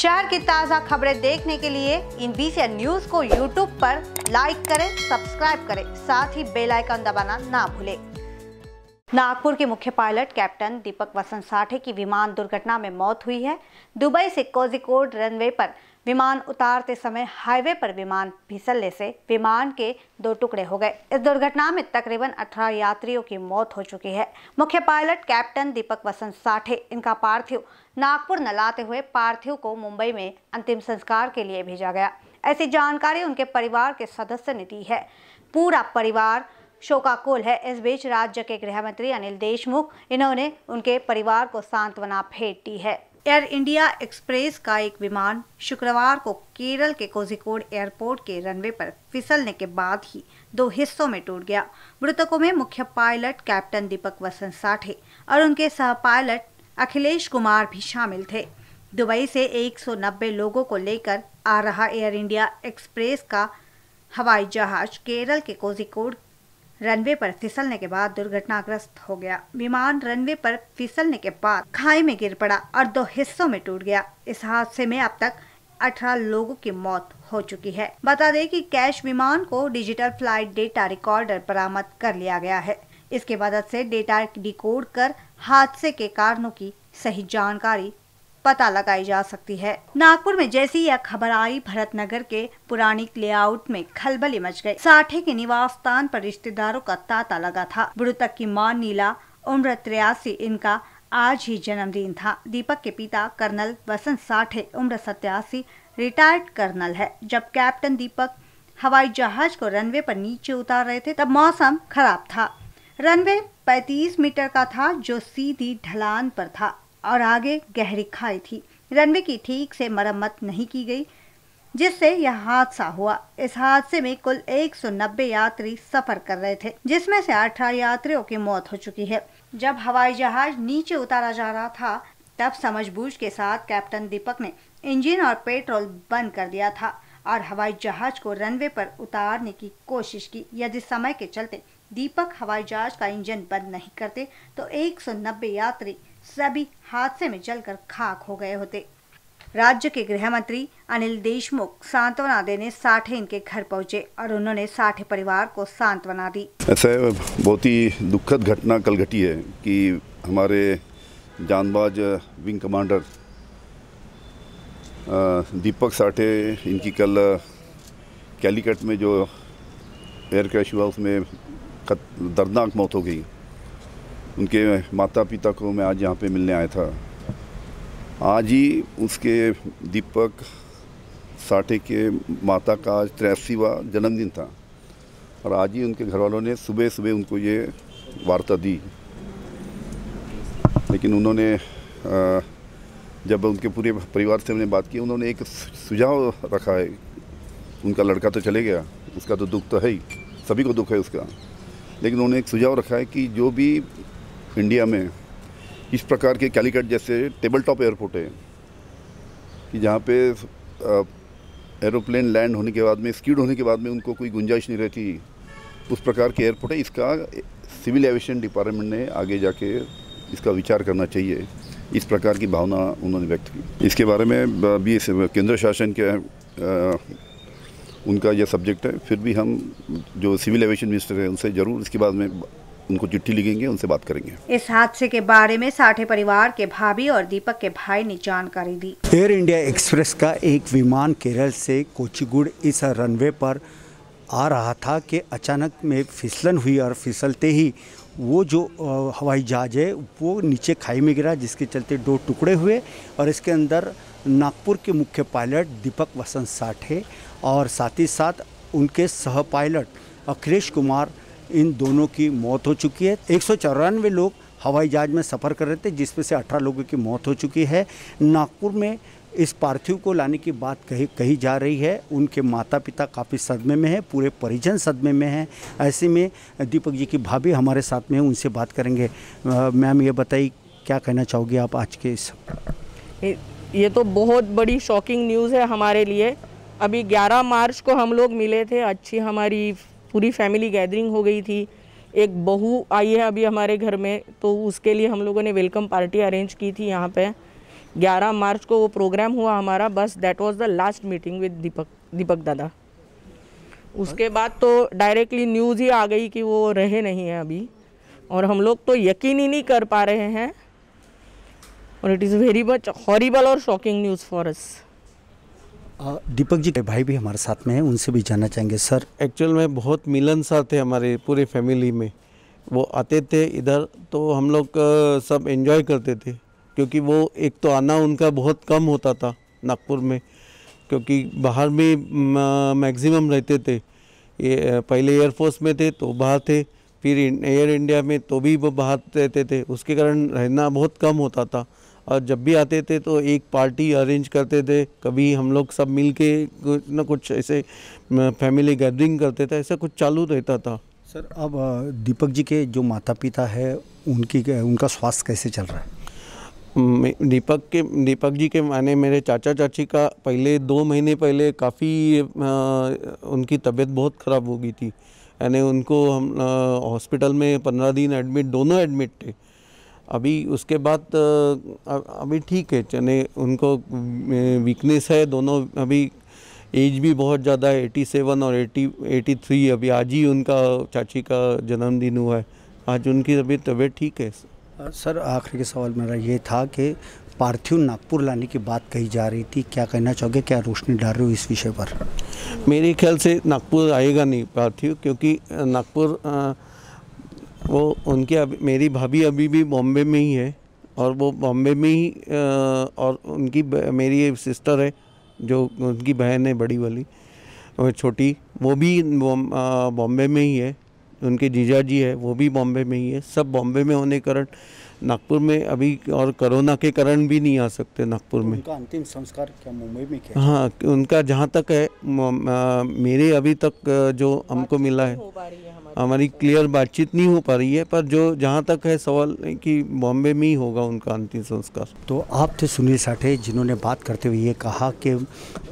शहर की ताज़ा खबरें देखने के लिए इन बीसी न्यूज को यूट्यूब पर लाइक करें सब्सक्राइब करें साथ ही बेल आइकन दबाना ना भूलें नागपुर के मुख्य पायलट कैप्टन दीपक वसंत साठे की विमान दुर्घटना में मौत हुई है दुबई से कोजिकोड रनवे पर विमान उतारते समय हाईवे पर विमान फिसलने से विमान के दो टुकड़े हो गए इस दुर्घटना में तकरीबन अठारह यात्रियों की मौत हो चुकी है मुख्य पायलट कैप्टन दीपक वसंत साठे इनका पार्थिव नागपुर नलाते हुए पार्थिव को मुंबई में अंतिम संस्कार के लिए भेजा गया ऐसी जानकारी उनके परिवार के सदस्य ने दी है पूरा परिवार शोकाकुल है इस बीच राज्य के गृह मंत्री अनिल देशमुख इन्होंने उनके परिवार को सांत्वना भेंट दी है एयर इंडिया एक्सप्रेस का एक विमान शुक्रवार को केरल के कोझिकोड एयरपोर्ट के रनवे पर फिसलने के बाद ही दो हिस्सों में टूट गया मृतकों में मुख्य पायलट कैप्टन दीपक वसंत साठे और उनके सह पायलट अखिलेश कुमार भी शामिल थे दुबई से 190 लोगों को लेकर आ रहा एयर इंडिया एक्सप्रेस का हवाई जहाज केरल के कोजिकोड रनवे पर फिसलने के बाद दुर्घटनाग्रस्त हो गया विमान रनवे पर फिसलने के बाद खाई में गिर पड़ा और दो हिस्सों में टूट गया इस हादसे में अब तक 18 लोगों की मौत हो चुकी है बता दें कि कैश विमान को डिजिटल फ्लाइट डेटा रिकॉर्डर बरामद कर लिया गया है इसके मदद से डेटा डिकोड कर हादसे के कारणों की सही जानकारी पता लगाई जा सकती है नागपुर में जैसी यह खबर आई भरत नगर के पुरानी लेआउट में खलबली मच गई साठे के निवास स्थान पर रिश्तेदारों का तांता लगा था मृतक की मां नीला उम्र त्रियासी इनका आज ही जन्मदिन था दीपक के पिता कर्नल वसंत साठे उम्र सत्यासी रिटायर्ड कर्नल है जब कैप्टन दीपक हवाई जहाज को रनवे पर नीचे उतार रहे थे तब मौसम खराब था रनवे 35 मीटर का था जो सीधी ढलान पर था और आगे गहरी खाई थी रनवे की ठीक से मरम्मत नहीं की गई जिससे यह हादसा हुआ इस हादसे में कुल 190 यात्री सफर कर रहे थे जिसमें से 18 यात्रियों की मौत हो चुकी है जब हवाई जहाज नीचे उतारा जा रहा था तब समझबूझ के साथ कैप्टन दीपक ने इंजन और पेट्रोल बंद कर दिया था और हवाई जहाज को रनवे पर उतारने की कोशिश की यदि समय के चलते दीपक हवाई जहाज का इंजन बंद नहीं करते तो 190 यात्री सभी हादसे में जलकर खाक हो गए होते राज्य के गृह मंत्री अनिल देशमुख सांत्वना देने साठे इनके घर पहुंचे और उन्होंने साठे परिवार को सांत्वना दी ऐसे बहुत ही दुखद घटना कल घटी है कि हमारे जानबाज विंग कमांडर दीपक साठे इनकी कल कैलीकट में जो एयर क्रैश हुआ उसमें दर्दनाक मौत हो गई उनके माता पिता को मैं आज यहाँ पे मिलने आया था आज ही उसके दीपक साठे के माता का आज तिरासीवा जन्मदिन था और आज ही उनके घर वालों ने सुबह सुबह उनको ये वार्ता दी लेकिन उन्होंने जब उनके पूरे परिवार से हमने बात की उन्होंने एक सुझाव रखा है उनका लड़का तो चले गया उसका तो दुख तो है ही सभी को दुख है उसका लेकिन उन्होंने एक सुझाव रखा है कि जो भी इंडिया में इस प्रकार के कैलीकट जैसे टेबल टॉप एयरपोर्ट है कि जहाँ पे एरोप्लेन लैंड होने के बाद में स्कीड होने के बाद में उनको कोई गुंजाइश नहीं रहती उस प्रकार के एयरपोर्ट है इसका सिविल एविएशन डिपार्टमेंट ने आगे जाके इसका विचार करना चाहिए इस प्रकार की भावना उन्होंने व्यक्त की इसके बारे में भी केंद्र शासन के उनका यह सब्जेक्ट है फिर भी हम जो सिविल एविएशन मिनिस्टर हैं उनसे ज़रूर इसके बाद में उनको चिट्ठी लिखेंगे उनसे बात करेंगे इस हादसे के बारे में साठे परिवार के भाभी और दीपक के भाई ने जानकारी दी एयर इंडिया एक्सप्रेस का एक विमान केरल से कोचीगुड़ इस रनवे पर आ रहा था कि अचानक में फिसलन हुई और फिसलते ही वो जो हवाई जहाज़ है वो नीचे खाई में गिरा जिसके चलते दो टुकड़े हुए और इसके अंदर नागपुर के मुख्य पायलट दीपक वसंत साठे और साथ ही साथ उनके सह पायलट अखिलेश कुमार इन दोनों की मौत हो चुकी है एक लोग हवाई जहाज़ में सफ़र कर रहे थे जिसमें से अठारह लोगों की मौत हो चुकी है नागपुर में इस पार्थिव को लाने की बात कही कही जा रही है उनके माता पिता काफ़ी सदमे में हैं पूरे परिजन सदमे में हैं ऐसे में दीपक जी की भाभी हमारे साथ में उनसे बात करेंगे मैम ये बताइए क्या कहना चाहोगे आप आज के इस ये तो बहुत बड़ी शॉकिंग न्यूज़ है हमारे लिए अभी 11 मार्च को हम लोग मिले थे अच्छी हमारी पूरी फैमिली गैदरिंग हो गई थी एक बहू आई है अभी हमारे घर में तो उसके लिए हम लोगों ने वेलकम पार्टी अरेंज की थी यहाँ पर 11 मार्च को वो प्रोग्राम हुआ हमारा बस that was the last meeting with Deepak Deepak दादा उसके बाद तो डायरेक्टली न्यूज़ ही आ गई कि वो रहे नहीं हैं अभी और हम लोग तो यकीन ही नहीं कर पा रहे हैं और it is very much horrible और shocking news for us Deepak ji के भाई भी हमारे साथ में हैं उनसे भी जानना चाहेंगे सर एक्चुअल में बहुत मिलनसार थे हमारे पूरे फैमिली में वो आते थे इधर तो हम लोग सब एंजॉय करते थे क्योंकि वो एक तो आना उनका बहुत कम होता था नागपुर में क्योंकि बाहर में मैक्सिमम रहते थे ये पहले एयरफोर्स में थे तो बाहर थे फिर एयर इंडिया में तो भी वो बाहर रहते थे उसके कारण रहना बहुत कम होता था और जब भी आते थे तो एक पार्टी अरेंज करते थे कभी हम लोग सब मिल के कुछ ना कुछ ऐसे फैमिली गैदरिंग करते थे ऐसा कुछ चालू रहता था सर अब दीपक जी के जो माता पिता है उनकी उनका स्वास्थ्य कैसे चल रहा है दीपक के दीपक जी के माने मेरे चाचा चाची का पहले दो महीने पहले काफ़ी उनकी तबीयत बहुत ख़राब हो गई थी यानी उनको हम हॉस्पिटल में पंद्रह दिन एडमिट दोनों एडमिट थे अभी उसके बाद अभी ठीक है चने उनको वीकनेस है दोनों अभी एज भी बहुत ज़्यादा है एटी सेवन और एटी एटी थ्री अभी आज ही उनका चाची का जन्मदिन हुआ है आज उनकी अभी तबीयत ठीक है सर आखिरी के सवाल मेरा ये था कि पार्थिव नागपुर लाने की बात कही जा रही थी क्या कहना चाहोगे क्या रोशनी डाल रहे हो इस विषय पर मेरे ख्याल से नागपुर आएगा नहीं पार्थिव क्योंकि नागपुर वो उनके अभी मेरी भाभी अभी भी बॉम्बे में ही है और वो बॉम्बे में ही और उनकी मेरी सिस्टर है जो उनकी बहन है बड़ी वाली छोटी वो भी बॉम्बे में ही है उनके जीजा जी है वो भी बॉम्बे में ही है सब बॉम्बे में होने कारण नागपुर में अभी और कोरोना के कारण भी नहीं आ सकते नागपुर में उनका अंतिम संस्कार क्या मुंबई में किया हाँ उनका जहाँ तक है मेरे अभी तक जो हमको मिला है हमारी क्लियर बातचीत नहीं हो पा रही है पर जो जहाँ तक है सवाल कि बॉम्बे में ही होगा उनका अंतिम संस्कार तो आप थे सुनील साठे जिन्होंने बात करते हुए ये कहा कि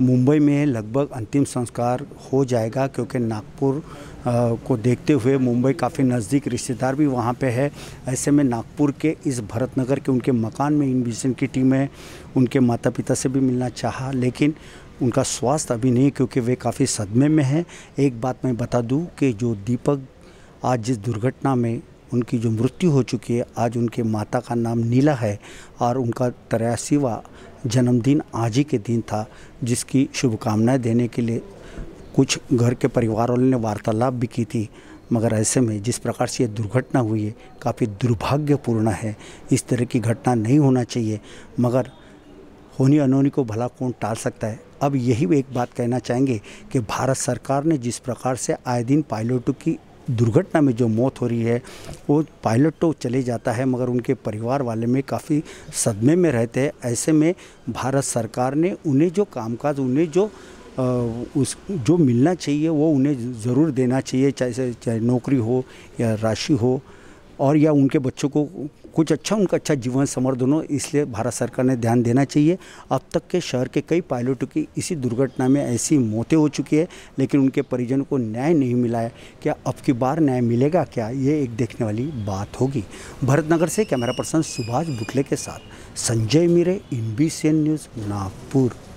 मुंबई में लगभग अंतिम संस्कार हो जाएगा क्योंकि नागपुर को देखते हुए मुंबई काफ़ी नज़दीक रिश्तेदार भी वहाँ पे है ऐसे में नागपुर के इस भरतनगर के उनके मकान में इन विजन की टीम है उनके माता पिता से भी मिलना चाहा लेकिन उनका स्वास्थ्य अभी नहीं क्योंकि वे काफ़ी सदमे में हैं एक बात मैं बता दूँ कि जो दीपक आज जिस दुर्घटना में उनकी जो मृत्यु हो चुकी है आज उनके माता का नाम नीला है और उनका तिरासीवा जन्मदिन आज ही के दिन था जिसकी शुभकामनाएं देने के लिए कुछ घर के परिवार वालों ने वार्तालाप भी की थी मगर ऐसे में जिस प्रकार से ये दुर्घटना हुई है काफ़ी दुर्भाग्यपूर्ण है इस तरह की घटना नहीं होना चाहिए मगर होनी अनहोनी को भला कौन टाल सकता है अब यही एक बात कहना चाहेंगे कि भारत सरकार ने जिस प्रकार से आए दिन पायलटों की दुर्घटना में जो मौत हो रही है वो पायलट तो चले जाता है मगर उनके परिवार वाले में काफ़ी सदमे में रहते हैं ऐसे में भारत सरकार ने उन्हें जो कामकाज उन्हें जो उस जो मिलना चाहिए वो उन्हें ज़रूर देना चाहिए चाहे चाहे नौकरी हो या राशि हो और या उनके बच्चों को कुछ अच्छा उनका अच्छा जीवन समर्थन हो इसलिए भारत सरकार ने ध्यान देना चाहिए अब तक के शहर के कई पायलटों की इसी दुर्घटना में ऐसी मौतें हो चुकी है लेकिन उनके परिजन को न्याय नहीं मिला है क्या अब की बार न्याय मिलेगा क्या ये एक देखने वाली बात होगी भरतनगर से कैमरा पर्सन सुभाष बुटले के साथ Sanjay Meere in B news Nagpur